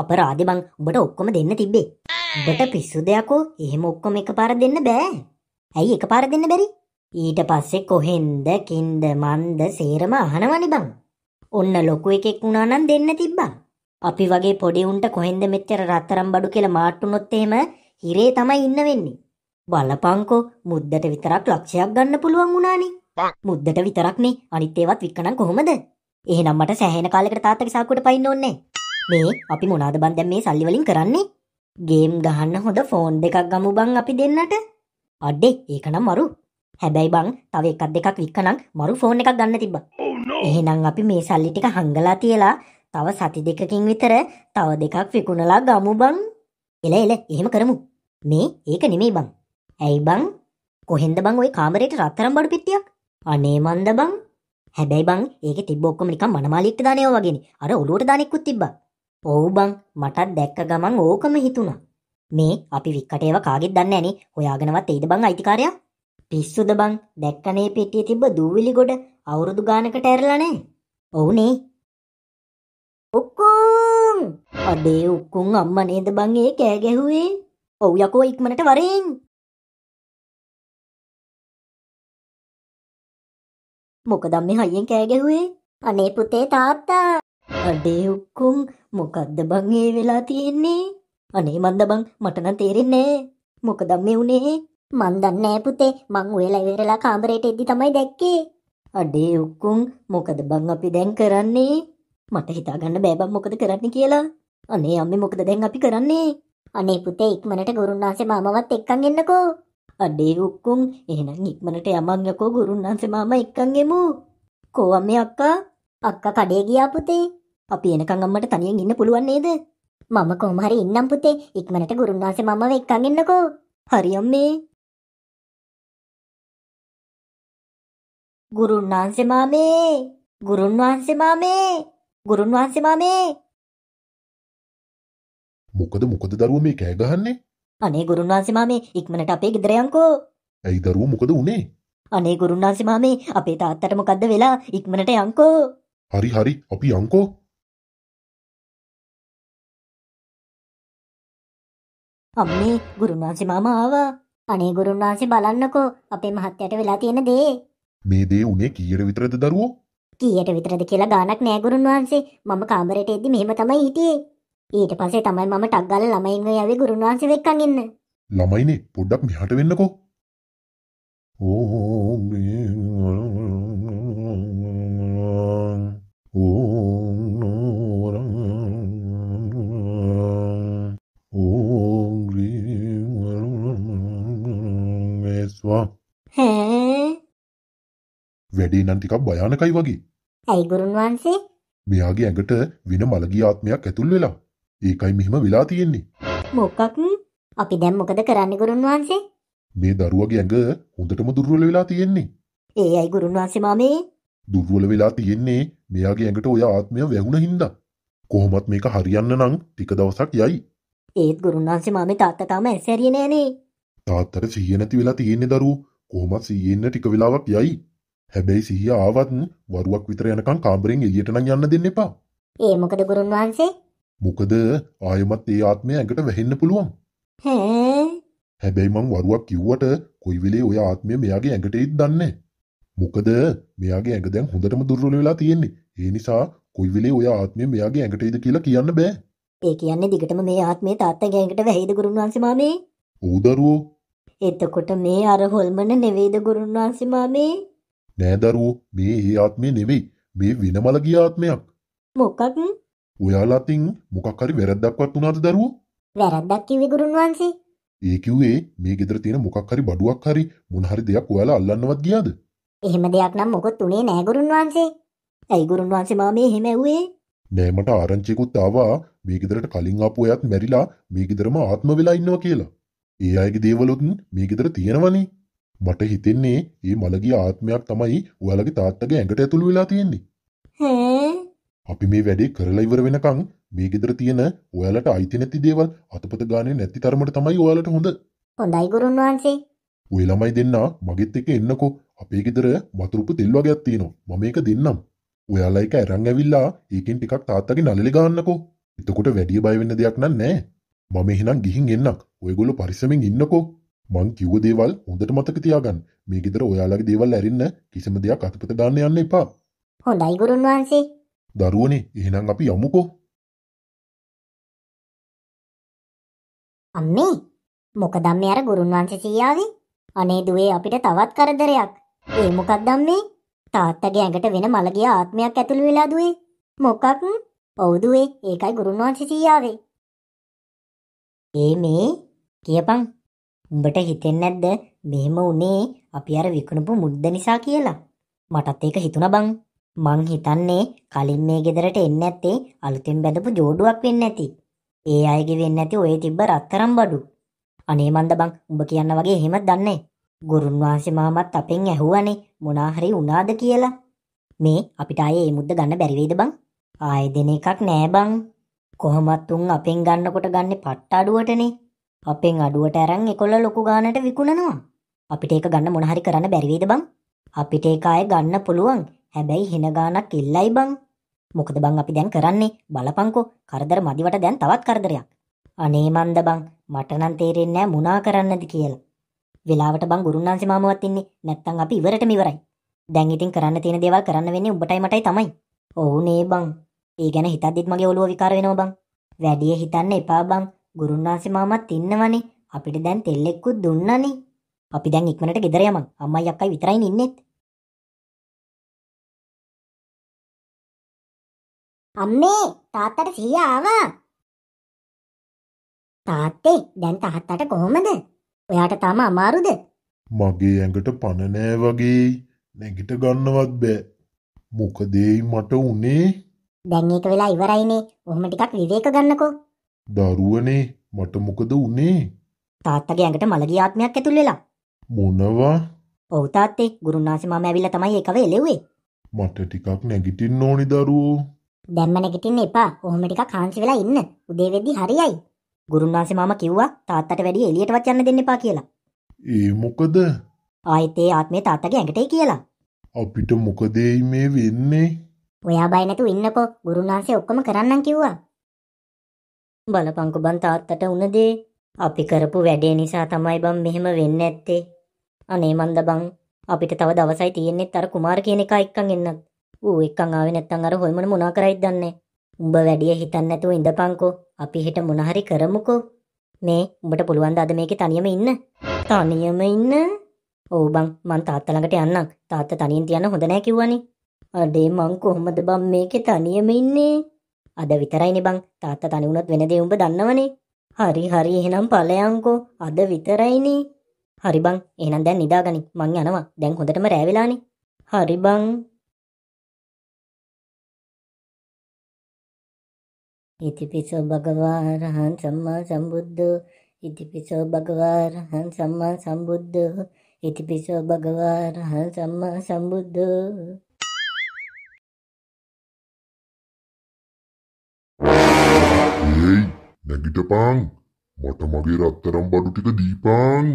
අපරාදෙ බං උඹට ඔක්කොම දෙන්න තිබ්බේ. උඹට පිස්සු දෙයක්ෝ එහෙම ඔක්කොම එකපාර දෙන්න බෑ. ඇයි එකපාර දෙන්න බැරි? ඊට පස්සේ කොහෙන්ද කින්ද මන්ද සේරම අහනවනේ බං. ඔන්න ලොකු එකෙක් වුණා නම් දෙන්න තිබ්බා. අපි වගේ පොඩි උන්ට කොහෙන්ද මෙච්චර රත්තරම් බඩු කියලා මාට්ටුනොත් එහෙම හිරේ තමයි ඉන්න වෙන්නේ. බලපංකෝ මුද්දට විතරක් ලක්ෂයක් ගන්න පුළුවන් වුණානේ. මුද්දට විතරක්නේ අනිත් ඒවත් වික්කනම් කොහොමද? එහෙනම් මට සෑහෙන කාලයකට තාත්තගේ සාක්කුවට පයින්න ඕනේ. මේ අපි මොනාද බන් දැන් මේ සල්ලි වලින් කරන්නේ? ගේම් ගහන්න හොඳ ෆෝන් දෙකක් ගමු බං අපි දෙන්නට. අඩේ ඒකනම් මරු. හැබැයි බං තව එකක් දෙකක් වික්කනම් මරු ෆෝන් එකක් ගන්න තිබ්බා. එහෙනම් අපි මේ සල්ලි ටික හංගලා තියලා තව සති දෙකකින් විතර තව දෙකක් විකුණලා ගමු බං. එල එල එහෙම කරමු. මේ ඒක නෙමෙයි බං. ඇයි බං? කොහෙන්ද බං ওই කාමරේට රත්තරන් බඩු පෙට්ටියක්? අනේ මන්ද බං. හැබැයි බං ඒකේ තිබ්බ ඔක්කොම නිකන් මනමාලියෙක්ට දාන ඒවා වගේනේ. අර ඔලුවට දාන එක්කුත් තිබ්බා. ඔව් බං මටත් දැක්ක ගමන් ඕකම හිතුණා. මේ අපි වික්කට ඒවා කාගෙත් දන්නේ නැනේ. හොයාගෙනවත් එයිද බං අයිතිකාරයා? පිස්සුද බං දැක්කනේ පෙට්ටියේ තිබ්බ දූවිලි ගොඩ අවුරුදු ගානකට ඇරලා නැහැ. ඔව්නේ. උක්කුම් අඩේ උක්කුම් අම්මා නේද බං ඒ කෑ ගැහුවේ? ඔව් යකෝ ඉක්මනට වරෙන්. මොකද මේ හයියෙන් කෑ ගැහුවේ? අනේ පුතේ තාත්තා අඩේ උක්කුම් මොකක්ද බං ඒ වෙලා තියෙන්නේ අනේ මන්ද බං මට නම් තේරෙන්නේ මොකද මේ උනේ මන් දන්නේ පුතේ මං ඔයලා ඉවරලා කාමරේට එද්දි තමයි දැක්කේ අඩේ උක්කුම් මොකද බං අපි දැන් කරන්නේ මට හිතා ගන්න බෑ බං මොකද කරන්නේ කියලා අනේ අම්මේ මොකද දැන් අපි කරන්නේ අනේ පුතේ ඉක්මනට ගුරුන්නාන්සේ මාමවත් එක්කන් එන්නකෝ අඩේ උක්කුම් එහෙනම් ඉක්මනට යමන් යකෝ ගුරුන්නාන්සේ මාමා එක්කන් එමු කෝ අම්මේ අක්කා අක්කා කඩේ ගියා පුතේ අපි එනකන් අම්මට තනියෙන් ඉන්න පුළුවන් නේද? මම කොහොම හරි ඉන්නම් පුතේ. ඉක්මනට ගුරුන් වහන්සේ මමව එක්කන් එන්නකෝ. හරි අම්මේ. ගුරුන් වහන්සේ මාමේ! ගුරුන් වහන්සේ මාමේ! ගුරුන් වහන්සේ මාමේ! මොකද මොකද දරුවෝ මේ කෑ ගහන්නේ? අනේ ගුරුන් වහන්සේ මාමේ ඉක්මනට අපේ ගෙදර යන්කෝ. ඇයි දරුවෝ මොකද උනේ? අනේ ගුරුන් වහන්සේ මාමේ අපේ තාත්තට මොකද්ද වෙලා ඉක්මනට යන්කෝ. හරි හරි අපි යන්කෝ. අම්මේ ගුරුනාසි මාමා ආවා. අනේ ගුරුනාසි බලන්නකෝ අපේ මහත්තයට වෙලා තියෙන දේ. මේ දේ උනේ කීයට විතරද දරුවෝ? කීයට විතරද කියලා ගාණක් නෑ ගුරුන්වහන්සේ. මම කාමරයට එද්දි මෙහෙම තමයි හිටියේ. ඊට පස්සේ තමයි මම ටක් ගාලා ළමයින්ව යවි ගුරුන්වහන්සේ වෙක්කන් ඉන්න. ළමයිනේ පොඩ්ඩක් මෙහාට වෙන්නකෝ. ඕ ඕ වැඩේ නම් ටිකක් භයානකයි වගේ. ඇයි ගුරුන් වහන්සේ? මෙයාගේ ඇඟට වෙන මලගිය ආත්මයක් ඇතුල් වෙලා. ඒකයි මෙහෙම වෙලා තියෙන්නේ. මොකක්? අපි දැන් මොකද කරන්නේ ගුරුන් වහන්සේ? මේ දරුවගේ ඇඟ හොඳටම දුර්වල වෙලා තියෙන්නේ. ඒයි ගුරුන් වහන්සේ මාමේ. දුර්වල වෙලා තියෙන්නේ මෙයාගේ ඇඟට ওই ආත්මය වැහුණ හින්දා. කොහොමත් මේක හරියන්න නම් ටික දවසක් යයි. ඒත් ගුරුන් වහන්සේ මාමේ තාත්තා තාම ඇස් ඇරියේ නෑනේ. තාත්තට සිහිය නැති වෙලා තියෙන්නේ දරුවෝ. කොහොමත් සිහියෙන් ටික වෙලාවක් යයි. හැබැයි සිහිය ආවත් වරුවක් විතර යනකම් කාමරෙන් එළියට නම් යන්න දෙන්න එපා. ඒ මොකද ගුරුන් වහන්සේ? මොකද ආයෙමත් ඒ ආත්මය ඇඟට වැහෙන්න පුළුවන්. හැබැයි මං වරුවක් කිව්වට කොයි වෙලේ ඔය ආත්මය මෙයාගේ ඇඟට එයිද දන්නේ මොකද මෙයාගේ ඇඟ දැන් හොඳටම දුර්වල වෙලා තියෙන්නේ. ඒ නිසා කොයි වෙලේ ඔය ආත්මය මෙයාගේ ඇඟට එයිද කියලා කියන්න බෑ. ඒ කියන්නේ දිගටම මේ ආත්මේ තාත්තගේ ඇඟට වැහෙයිද ගුරුන් වහන්සේ මාමේ? ඌ දරුවෝ. එතකොට මේ අර හොල්මන නෙවෙයිද ගුරුන් වහන්සේ මාමේ? නෑ දරුවෝ මේ ඒ ආත්මේ නෙවෙයි. මේ වෙනම ලගිය ආත්මයක්. මොකක්? ඔයාලා තින් මොකක් හරි වැරද්දක්වත් වුණාද දරුවෝ? වැරද්දක් කිව්වේ ගුරුන් වහන්සේ. ඒ කිව්වේ මේ ගෙදර තියෙන මොකක් හරි බඩුවක් හරි මොන හරි දෙයක් ඔයාලා අල්ලන්නවත් ගියාද? එහෙම දෙයක් නම් මොකොත් උනේ නෑ ගුරුන් වහන්සේ. ඇයි ගුරුන් වහන්සේ මාව මේ එහෙම ඇව්වේ? නෑ මට ආරංචියකුත් ආවා මේ ගෙදරට කලින් ආපු අයත් මැරිලා මේ ගෙදරම ආත්ම වෙලා ඉන්නවා කියලා. ඒ අයගේ දේවලුත් මේ ගෙදර තියෙනවනේ. මට හිතෙන්නේ ඒ මළගිය ආත්මයක් තමයි ඔයාලගේ තාත්තගේ ඇඟට ඇතුළු වෙලා තියෙන්නේ. අපි මේ වැඩේ කරලා ඉවර වෙනකන් මේ ගෙදර තියෙන ඔයාලට අයිති නැති දේවල් අතපත ගානේ නැති තරමට තමයි ඔයාලට හොඳ. හොඳයි ගුරුන් වහන්සේ. ඔය ළමයි දෙන්නා මගෙත් එක්ක එන්නකෝ. අපේ ගෙදර වතුරුපු තෙල් වර්ගයක් තියෙනවා. මම ඒක දෙන්නම්. ඔයාලා ඒක අරන් ඇවිල්ලා ඒකෙන් ටිකක් තාත්තගේ නළලේ ගන්නකෝ. එතකොට වැඩි බය වෙන්න දෙයක් නෑ. මම එහෙනම් ගිහින් එන්නක්. ඔයගොල්ලෝ පරිස්සමෙන් ඉන්නකෝ. මං කිව්ව දේවල් හොඳට මතක තියාගන්න. මේ ගෙදර ඔයාලගේ දේවල් ඇරින්න කිසිම දෙයක් අතපත දාන්න යන්න එපා. හොඳයි ගුරුන් වහන්සේ. දරුවනේ, එහෙනම් අපි යමුකෝ. අම්මේ, මොකද අම්මේ අර ගුරුන් වහන්සේ සීයාවේ? අනේ දුවේ අපිට තවත් කරදරයක්. ඒ මොකක්ද අම්මේ? තාත්තගේ ඇඟට වෙන මලගිය ආත්මයක් ඇතුළු වෙලා දුවේ. මොකක්? ඔව් දුවේ, ඒකයි ගුරුන් වහන්සේ සීයාවේ. ඒ මේ කියපන් උඹට හිතෙන් නැද්ද මෙහෙම උනේ අපි අර විකුණපු මුද්ද නිසා කියලා. මටත් ඒක හිතුණ බං. මං හිතන්නේ කලින් මේ ගෙදරට එන්න ඇත්තේ අලුතෙන් බැඳපු ජෝඩුවක් වෙන්න ඇති. ඒ අයගේ වෙන්න ඇති ඔය තිබ්බ රත්තරම් බඩු. අනේ මන්ද බං උඹ කියන්න වගේ එහෙම දන්නේ. ගුරුන් වහන්සේ මාමත් අපෙන් ඇහුවනේ මොනා හරි වුණාද කියලා. මේ අපිට ආයේ මේ මුද්ද ගන්න බැරි වෙයිද බං? ආයේ දෙන එකක් නෑ බං. කොහොමත් උන් අපෙන් ගන්නකොට ගන්නේ පට්ට අඩුවටනේ. අපෙන් අඩුවට අරන් ඒකොල්ල ලොකු ගානට විකුණනවා. අපිට ඒක ගන්න මොන හරි කරන්න බැරි වේද බං? අපිට ඒක ආයෙ ගන්න පුළුවන්. හැබැයි හෙන ගානක් ඉල්ලයි බං. මොකද බං අපි දැන් කරන්නේ බලපංකෝ කරදර මදිවට දැන් තවත් කරදරයක්. අනේ මන්ද බං මට නම් තේරෙන්නේ නැහැ මුණා කරන්නද කියලා. වෙලාවට බං ගුරුන්නාන්සි මාමවත් ඉන්නේ නැත්තම් අපි ඉවරටම ඉවරයි. දැන් ඉතින් කරන්න තියෙන දේවල් කරන්න වෙන්නේ උඹටයි මටයි තමයි. ඔව් නේ බං. ඒ ගැන හිතද්දිත් මගේ ඔළුව විකාර වෙනවා බං. වැඩිය හිතන්න එපා බං. ගුරුන්නාසි මාමත් ඉන්නවනේ. අපිට දැන් තෙල්ලෙක්කුත් දුන්නනේ. අපි දැන් ඉක්මනට ගෙදර යමු. අම්මයි අක්කයි විතරයි ඉන්නෙත්. අම්මේ තාත්තට සීයා ආවා. තාත්තේ දැන් තාත්තට කොහොමද? ඔයාට තාම අමාරුද? මගේ ඇඟට පණ නෑ වගේ නැගිට ගන්නවත් බෑ. මොකදේයි මට උනේ? දැන් ඒක වෙලා ඉවරයිනේ. ඔහොම ටිකක් විවේක ගන්නකෝ. දරුවනේ මට මොකද උනේ තාත්තගේ ඇඟට මළගිය ආත්මයක් ඇතුල් වෙලා. මොනවා? ඔව් තාත්තේ ගුරුනාසි මම ඇවිල්ලා තමයි ඒකව එලෙව්වේ. මට ටිකක් නැගිටින්න ඕනි දරුවෝ. දැම්ම නැගිටින්න එපා. ඔහොම ටිකක් හාන්සි වෙලා ඉන්න. උදේ වෙද්දි හරියයි. ගුරුනාසි මම කිව්වා තාත්තට වැඩි එළියටවත් යන්න දෙන්න එපා කියලා. ඒ මොකද? ආයෙත් ඒ ආත්මේ තාත්තගේ ඇඟටයි කියලා. අපිට මොකද මේ වෙන්නේ? ඔයා බය නැතුව ඉන්නකෝ. ගුරුනාසි ඔක්කොම කරන්නම් කිව්වා. බලපංකු බන් තාත්තට උන දේ අපි කරපු වැඩේ නිසා තමයි බං මෙහෙම වෙන්න ඇත්තේ. අනේ මන්ද බං අපිට තව දවසයි තියෙන්නෙත් අර කුමාර කියන එකා එක්කන් එන්නත්. ඌ එක්කන් ආවේ නැත්තම් අර හොල්මන මොනා කරයිද දන්නේ. උඹ වැඩිය හිතන්න නැතුව ඉඳපන්කෝ. අපි හෙට මොන හරි කරමුකෝ. මේ උඹට පුළුවන් ද අද මේකේ තනියම ඉන්න? තනියම ඉන්න? ඔව් බං මං තාත්තා ළඟට යන්නම්. තාත්තා තනියෙන් තියන්න හොඳ නෑ කිව්වනේ. අඩේ මං කොහොමද බං මේකේ තනියම ඉන්නේ? අද විතරයිනේ බං තාත්තා තනි වුණත් වෙන දේ උඹ දන්නවනේ. හරි හරි එහෙනම් ඵලයන්කෝ අද විතරයිනේ. හරි බං එහෙනම් දැන් නිදාගනි මං යනවා. දැන් හොඳටම රෑ වෙලානේ. හරි බං. ඉතිපිසෝ භගවාරහං සම්මා සම්බුද්ධෝ ඉතිපිසෝ භගවාරහං සම්මා සම්බුද්ධෝ ඉතිපිසෝ භගවාරහං සම්මා සම්බුද්ධෝ Nagita Pang, mata magira terang badu kita di Pang.